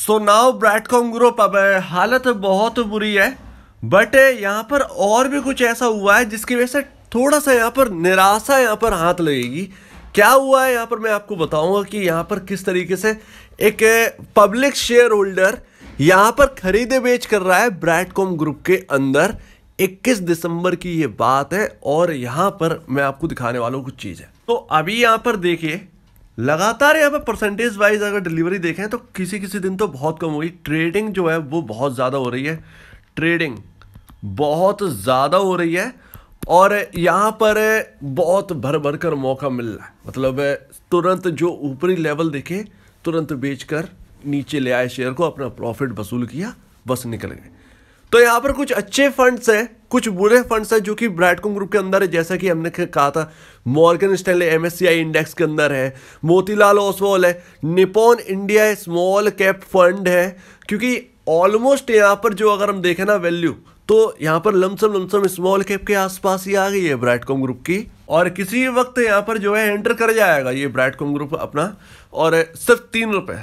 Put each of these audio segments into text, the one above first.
so now ब्रैडकॉम group अब हालत बहुत बुरी है बट यहाँ पर और भी कुछ ऐसा हुआ है जिसकी वजह से थोड़ा सा यहाँ पर निराशा यहाँ पर हाथ लगेगी क्या हुआ है यहाँ पर मैं आपको बताऊंगा कि यहाँ पर किस तरीके से एक पब्लिक शेयर होल्डर यहाँ पर खरीदे बेच कर रहा है ब्रैडकॉम ग्रुप के अंदर 21 दिसंबर की ये बात है और यहाँ पर मैं आपको दिखाने वाला हूँ कुछ चीज़ है तो अभी यहाँ पर देखिए लगातार यहाँ पे परसेंटेज वाइज अगर डिलीवरी देखें तो किसी किसी दिन तो बहुत कम होगी ट्रेडिंग जो है वो बहुत ज़्यादा हो रही है ट्रेडिंग बहुत ज़्यादा हो रही है और यहाँ पर बहुत भर भर कर मौका मिल रहा है मतलब तुरंत जो ऊपरी लेवल देखे तुरंत बेच कर नीचे ले आए शेयर को अपना प्रॉफिट वसूल किया बस निकल गए तो यहाँ पर कुछ अच्छे फंड्स हैं कुछ बुरे फंड्स हैं जो कि ब्राइटकॉम ग्रुप के अंदर है जैसा कि हमने कहा था मॉर्गन स्टैनले एमएससीआई इंडेक्स के अंदर है मोतीलाल ओसवाल है Nippon India small cap fund है क्योंकि ऑलमोस्ट यहाँ पर जो अगर हम देखें ना वैल्यू तो यहाँ पर लमसम लमसम स्मॉल कैप के आसपास ही आ गई है ब्राइटकॉम ग्रुप की और किसी वक्त यहाँ पर जो है एंटर कर जाएगा ये ब्राइटकॉम ग्रुप अपना और सिर्फ तीन रुपये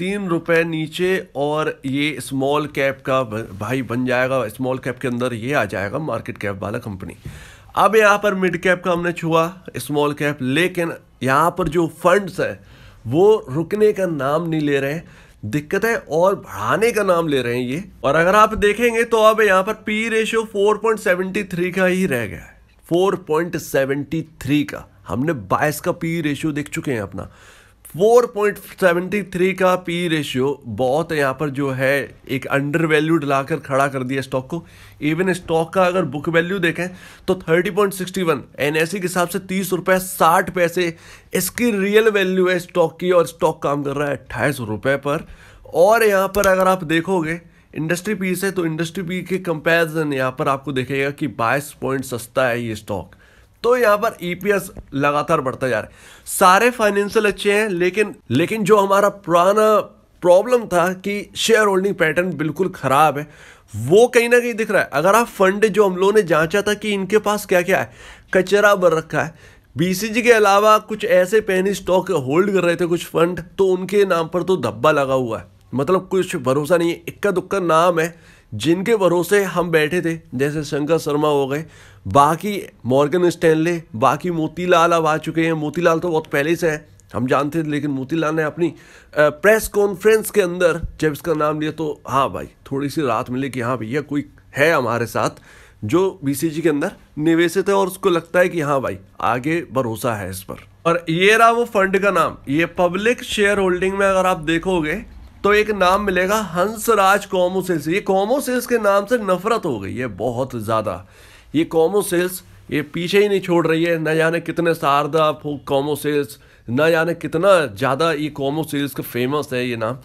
तीन रुपए नीचे और ये स्मॉल कैप का भाई बन जाएगा स्मॉल कैप के अंदर ये आ जाएगा मार्केट कैप वाला कंपनी अब यहाँ पर मिड कैप का हमने छुआ स्मॉल कैप लेकिन यहाँ पर जो फंड्स है वो रुकने का नाम नहीं ले रहे दिक्कत है और बढ़ाने का नाम ले रहे हैं ये और अगर आप देखेंगे तो अब यहाँ पर पी रेशियो 4.73 का ही रह गया है 4.73 का हमने 22 का पी रेशियो देख चुके हैं अपना 4.73 का पी रेशियो बहुत यहाँ पर जो है एक अंडर वैल्यूड लाकर खड़ा कर दिया स्टॉक को इवन स्टॉक का अगर बुक वैल्यू देखें तो 30.61 पॉइंट e के हिसाब से तीस रुपये साठ पैसे इसकी रियल वैल्यू है स्टॉक की और स्टॉक काम कर रहा है अट्ठाईस रुपये पर और यहाँ पर अगर आप देखोगे इंडस्ट्री पी से तो इंडस्ट्री पी के कंपेरिजन यहाँ पर आपको देखेगा कि बाईस पॉइंट सस्ता है ये स्टॉक तो यहाँ पर ईपीएस e लगातार बढ़ता जा रहा है सारे फाइनेंशियल अच्छे हैं लेकिन लेकिन जो हमारा पुराना प्रॉब्लम था कि शेयर होल्डिंग पैटर्न बिल्कुल ख़राब है वो कहीं ना कहीं दिख रहा है अगर आप फंड जो हम लोगों ने जांचा था कि इनके पास क्या क्या है कचरा भर रखा है बीसीजी के अलावा कुछ ऐसे पेनी स्टॉक होल्ड कर रहे थे कुछ फंड तो उनके नाम पर तो धब्बा लगा हुआ है मतलब कुछ भरोसा नहीं है इक्का दुक्का नाम है जिनके भरोसे हम बैठे थे जैसे शंकर शर्मा हो गए बाकी मॉर्गन स्टैनले बाकी मोतीलाल अब आ चुके हैं मोतीलाल तो बहुत पहले से है हम जानते थे लेकिन मोतीलाल ने अपनी प्रेस कॉन्फ्रेंस के अंदर जब इसका नाम लिया तो हाँ भाई थोड़ी सी राहत मिली कि हाँ भैया कोई है हमारे साथ जो बीसीजी के अंदर निवेशित है और उसको लगता है कि हाँ भाई आगे भरोसा है इस पर और ये रहा वो फंड का नाम ये पब्लिक शेयर होल्डिंग में अगर आप देखोगे तो एक नाम मिलेगा हंसराज कॉमोसेल्स ये कॉमो सेल्स के नाम से नफरत हो गई है बहुत ज़्यादा ये कॉमोसेल्स ये पीछे ही नहीं छोड़ रही है न जाने कितने शारदा कॉमो कॉमोसेल्स ना जाने कितना ज़्यादा ये कॉमोसेल्स का फेमस है ये नाम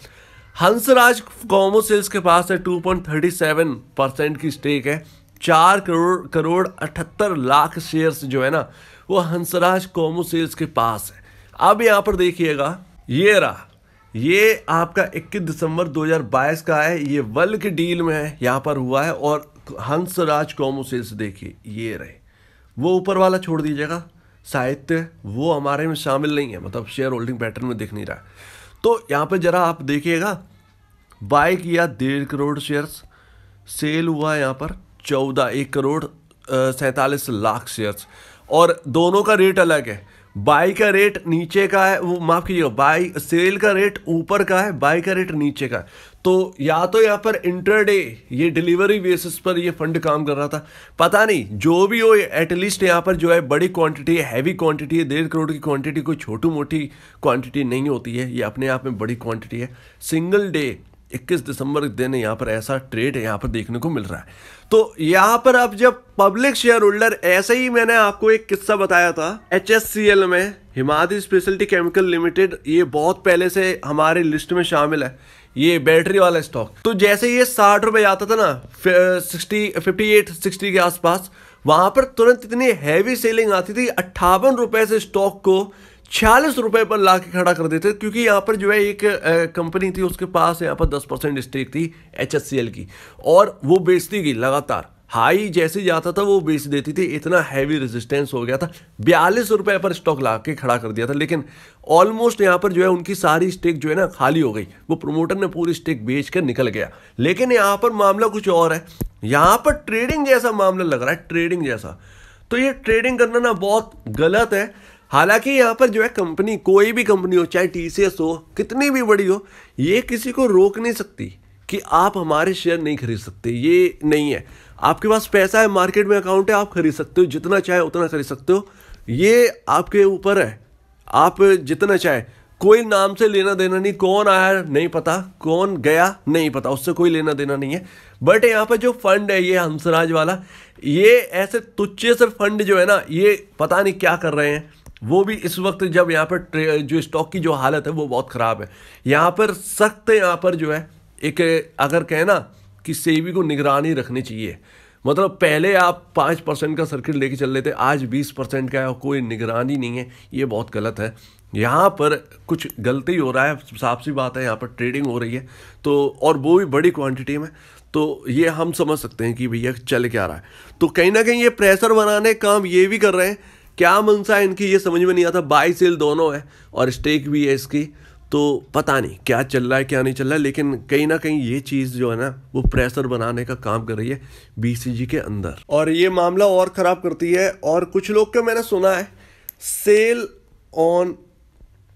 हंसराज कॉमोसेल्स के पास है सेवन परसेंट की स्टेक है चार करोड़ करोड़ अठहत्तर लाख शेयर्स जो है ना वो हंसराज कॉमोसेल्स के पास है अब यहाँ पर देखिएगा ये रहा ये आपका 21 दिसंबर 2022 का है ये के डील में है यहाँ पर हुआ है और हंसराज कॉमो सेल्स देखिए ये रहे वो ऊपर वाला छोड़ दीजिएगा साहित्य वो हमारे में शामिल नहीं है मतलब शेयर होल्डिंग पैटर्न में दिख नहीं रहा तो यहाँ पे ज़रा आप देखिएगा बाय किया डेढ़ करोड़ शेयर्स सेल हुआ यहाँ पर चौदह एक करोड़ सैंतालीस लाख शेयर्स और दोनों का रेट अलग है बाई का रेट नीचे का है वो माफ़ कीजिएगा बाई सेल का रेट ऊपर का है बाई का रेट नीचे का है तो या तो यहाँ पर इंटरडे ये डिलीवरी बेसिस पर ये फंड काम कर रहा था पता नहीं जो भी हो एटलीस्ट यहाँ पर जो है बड़ी क्वांटिटी है हैवी क्वांटिटी है डेढ़ करोड़ की क्वांटिटी कोई छोटी मोटी क्वांटिटी नहीं होती है ये अपने आप में बड़ी क्वांटिटी है सिंगल डे इक्कीस दिसंबर के दिन यहाँ पर ऐसा ट्रेड यहाँ पर देखने को मिल रहा है तो यहाँ पर अब जब पब्लिक शेयर होल्डर ऐसे ही मैंने आपको एक किस्सा बताया था एच में हिमादी स्पेशलिटी केमिकल लिमिटेड ये बहुत पहले से हमारे लिस्ट में शामिल है ये बैटरी वाला स्टॉक तो जैसे ये साठ रुपये आता था ना सिक्सटी फिफ्टी एट सिक्सटी के आसपास वहाँ पर तुरंत इतनी हैवी सेलिंग आती थी अट्ठावन रुपये से स्टॉक को छियालीस रुपए पर ला के खड़ा कर देते क्योंकि यहाँ पर जो है एक कंपनी थी उसके पास यहाँ पर दस परसेंट स्टेक थी एच की और वो बेचती गई लगातार हाई जैसे जाता था वो बेच देती थी इतना हैवी रेजिस्टेंस हो गया था बयालीस रुपए पर स्टॉक ला के खड़ा कर दिया था लेकिन ऑलमोस्ट यहाँ पर जो है उनकी सारी स्टेक जो है ना खाली हो गई वो प्रोमोटर ने पूरी स्टेक बेच कर निकल गया लेकिन यहाँ पर मामला कुछ और है यहाँ पर ट्रेडिंग जैसा मामला लग रहा है ट्रेडिंग जैसा तो ये ट्रेडिंग करना ना बहुत गलत है हालांकि यहाँ पर जो है कंपनी कोई भी कंपनी हो चाहे टी हो कितनी भी बड़ी हो ये किसी को रोक नहीं सकती कि आप हमारे शेयर नहीं खरीद सकते ये नहीं है आपके पास पैसा है मार्केट में अकाउंट है आप खरीद सकते हो जितना चाहे उतना खरीद सकते हो ये आपके ऊपर है आप जितना चाहे कोई नाम से लेना देना नहीं कौन आया नहीं पता कौन गया नहीं पता उससे कोई लेना देना नहीं है बट यहाँ पर जो फंड है ये हंसराज वाला ये ऐसे तुच्छे से फंड जो है ना ये पता नहीं क्या कर रहे हैं वो भी इस वक्त जब यहाँ पर जो स्टॉक की जो हालत है वो बहुत ख़राब है यहाँ पर सख्त यहाँ पर जो है एक अगर कहें ना कि सेवी को निगरानी रखनी चाहिए मतलब पहले आप पाँच परसेंट का सर्किट लेके चल रहे थे आज बीस परसेंट का है कोई निगरानी नहीं है ये बहुत गलत है यहाँ पर कुछ गलती हो रहा है साफ सी बात है यहाँ पर ट्रेडिंग हो रही है तो और वो भी बड़ी क्वांटिटी में तो ये हम समझ सकते हैं कि भैया चल क्या रहा है तो कहीं ना कहीं ये प्रेशर बनाने काम ये भी कर रहे हैं क्या मनसा है इनकी ये समझ में नहीं आता बाई सेल दोनों है और स्टेक भी है इसकी तो पता नहीं क्या चल रहा है क्या नहीं चल रहा है लेकिन कहीं ना कहीं ये चीज़ जो है ना वो प्रेशर बनाने का काम कर रही है बीसीजी के अंदर और ये मामला और ख़राब करती है और कुछ लोग का मैंने सुना है सेल ऑन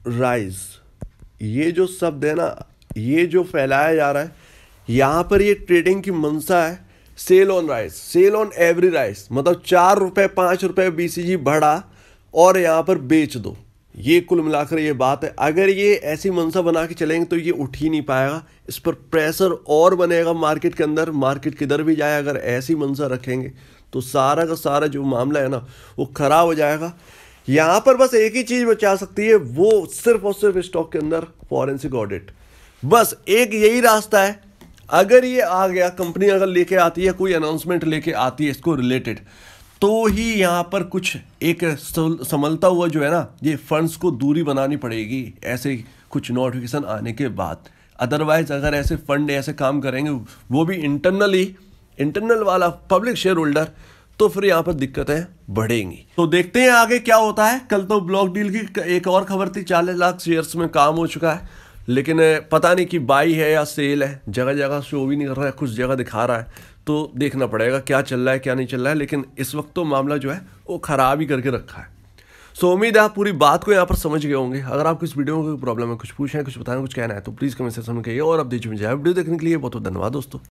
राइज ये जो शब्द है ना ये जो फैलाया जा रहा है यहाँ पर ये ट्रेडिंग की मनसा है sell on rise sell on every rise मतलब चार रुपये पाँच रुपये बी बढ़ा और यहाँ पर बेच दो ये कुल मिलाकर ये बात है अगर ये ऐसी मनसा बना के चलेंगे तो ये उठ ही नहीं पाएगा इस पर प्रेशर और बनेगा मार्केट के अंदर मार्केट किधर भी जाए अगर ऐसी मनसा रखेंगे तो सारा का सारा जो मामला है ना वो ख़राब हो जाएगा यहाँ पर बस एक ही चीज़ बचा सकती है वो सिर्फ और सिर्फ स्टॉक के अंदर फॉरेंसिक ऑडिट बस एक यही रास्ता है अगर ये आ गया कंपनी अगर लेके आती है कोई अनाउंसमेंट लेके आती है इसको रिलेटेड तो ही यहाँ पर कुछ एक संभलता हुआ जो है ना ये फंड्स को दूरी बनानी पड़ेगी ऐसे कुछ नोटिफिकेशन आने के बाद अदरवाइज अगर ऐसे फंड ऐसे काम करेंगे वो भी इंटरनली इंटरनल वाला पब्लिक शेयर होल्डर तो फिर यहाँ पर दिक्कतें बढ़ेंगी तो देखते हैं आगे क्या होता है कल तो ब्लॉक डील की एक और खबर थी चालीस लाख शेयर्स में काम हो चुका है लेकिन पता नहीं कि बाई है या सेल है जगह जगह शो भी नहीं कर रहा है कुछ जगह दिखा रहा है तो देखना पड़ेगा क्या चल रहा है क्या नहीं चल रहा है लेकिन इस वक्त तो मामला जो है वो ख़राब ही करके रखा है सो so, उम्मीद है आप पूरी बात को यहाँ पर समझ गए होंगे अगर आपको इस वीडियो में कोई प्रॉब्लम है कुछ पूछें कुछ बताएं कुछ कहना है तो प्लीज़ कमेंट सेक्शन में कहिए और आप दीजिए मुझे वीडियो देखने के लिए बहुत बहुत धन्यवाद दोस्तों